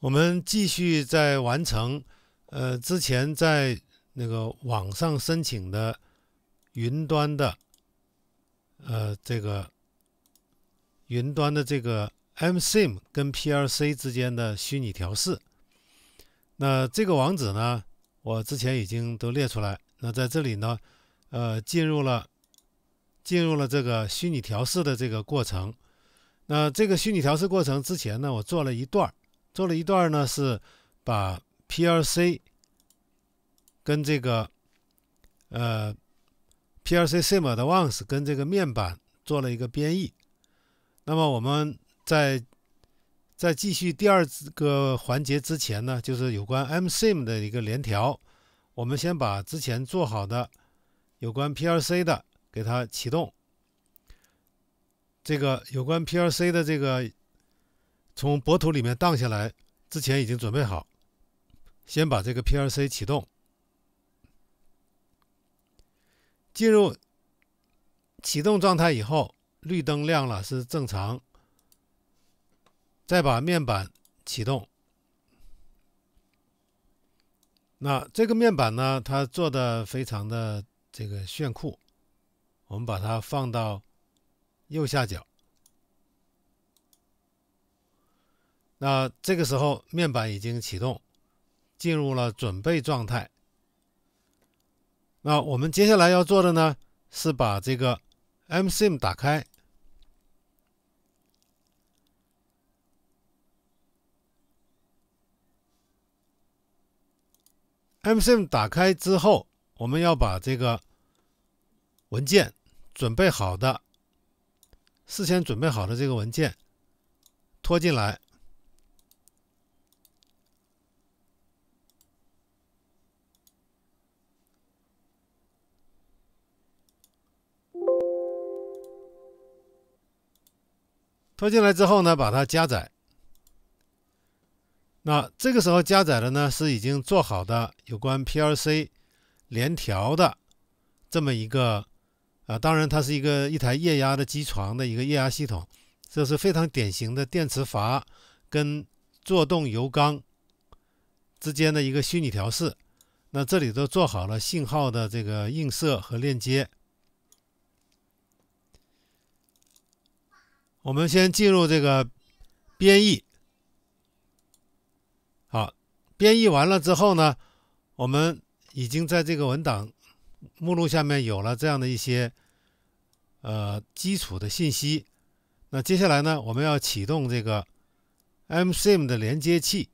我们继续在完成，呃，之前在那个网上申请的云端的，呃，这个云端的这个 Msim 跟 PLC 之间的虚拟调试。那这个网址呢，我之前已经都列出来。那在这里呢，呃，进入了进入了这个虚拟调试的这个过程。那这个虚拟调试过程之前呢，我做了一段儿。做了一段呢，是把 PLC 跟这个呃 PLC Sim 的 Once 跟这个面板做了一个编译。那么我们在在继续第二个环节之前呢，就是有关 M Sim 的一个联调。我们先把之前做好的有关 PLC 的给它启动，这个有关 PLC 的这个。从薄土里面荡下来之前已经准备好，先把这个 PLC 启动，进入启动状态以后，绿灯亮了是正常。再把面板启动，那这个面板呢，它做的非常的这个炫酷，我们把它放到右下角。那这个时候，面板已经启动，进入了准备状态。那我们接下来要做的呢，是把这个 M sim 打开。M sim 打开之后，我们要把这个文件准备好的、事先准备好的这个文件拖进来。拖进来之后呢，把它加载。那这个时候加载的呢，是已经做好的有关 PLC 联调的这么一个啊，当然它是一个一台液压的机床的一个液压系统，这是非常典型的电磁阀跟作动油缸之间的一个虚拟调试。那这里都做好了信号的这个映射和链接。我们先进入这个编译，好，编译完了之后呢，我们已经在这个文档目录下面有了这样的一些呃基础的信息。那接下来呢，我们要启动这个 MSim 的连接器。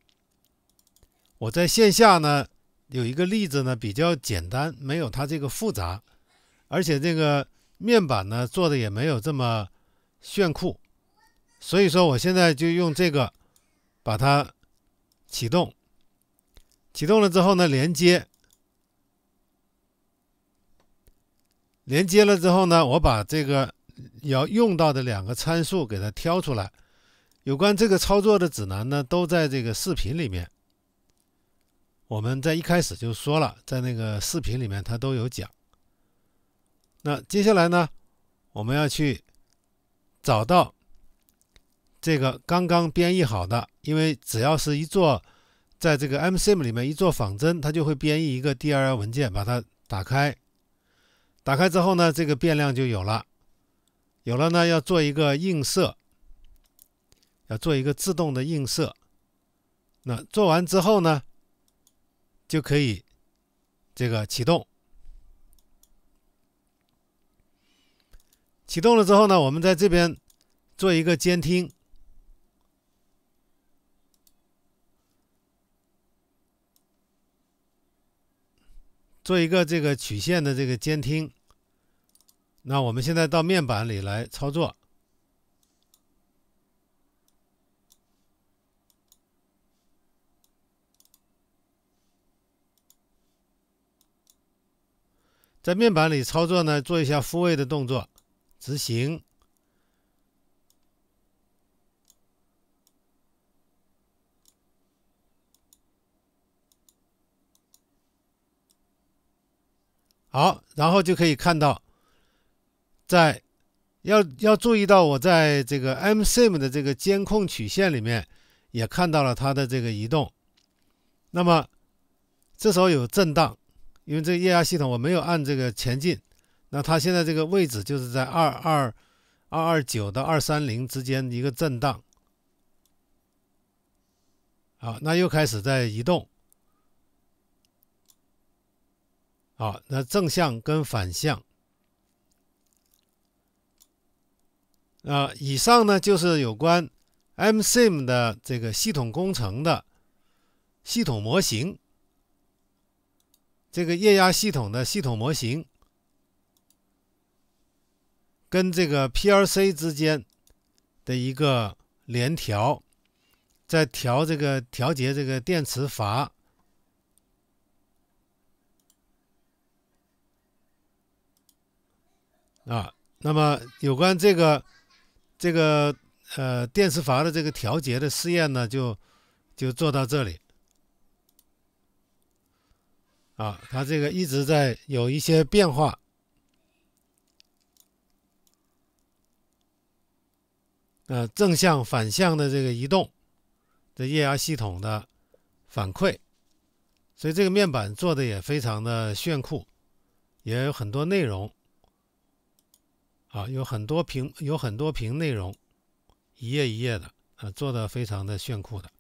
我在线下呢有一个例子呢比较简单，没有它这个复杂，而且这个面板呢做的也没有这么。炫酷，所以说我现在就用这个把它启动，启动了之后呢，连接，连接了之后呢，我把这个要用到的两个参数给它挑出来。有关这个操作的指南呢，都在这个视频里面。我们在一开始就说了，在那个视频里面它都有讲。那接下来呢，我们要去。找到这个刚刚编译好的，因为只要是一做，在这个 MCIM 里面一做仿真，它就会编译一个 DLL 文件，把它打开。打开之后呢，这个变量就有了。有了呢，要做一个映射，要做一个自动的映射。那做完之后呢，就可以这个启动。启动了之后呢，我们在这边做一个监听，做一个这个曲线的这个监听。那我们现在到面板里来操作，在面板里操作呢，做一下复位的动作。执行，好，然后就可以看到，在要要注意到，我在这个 M SIM 的这个监控曲线里面，也看到了它的这个移动。那么，这时候有震荡，因为这液压系统我没有按这个前进。那它现在这个位置就是在二二二二九到二三零之间一个震荡，好，那又开始在移动，好，那正向跟反向，啊，以上呢就是有关 M Sim 的这个系统工程的系统模型，这个液压系统的系统模型。跟这个 PLC 之间的一个联调，在调这个调节这个电磁阀啊，那么有关这个这个呃电磁阀的这个调节的试验呢，就就做到这里啊，它这个一直在有一些变化。呃，正向、反向的这个移动的液压系统的反馈，所以这个面板做的也非常的炫酷，也有很多内容啊，有很多屏，有很多屏内容，一页一页的，呃，做的非常的炫酷的。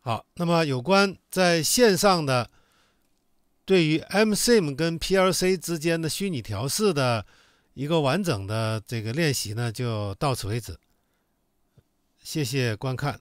好，那么有关在线上的对于 Msim 跟 PLC 之间的虚拟调试的。一个完整的这个练习呢，就到此为止。谢谢观看。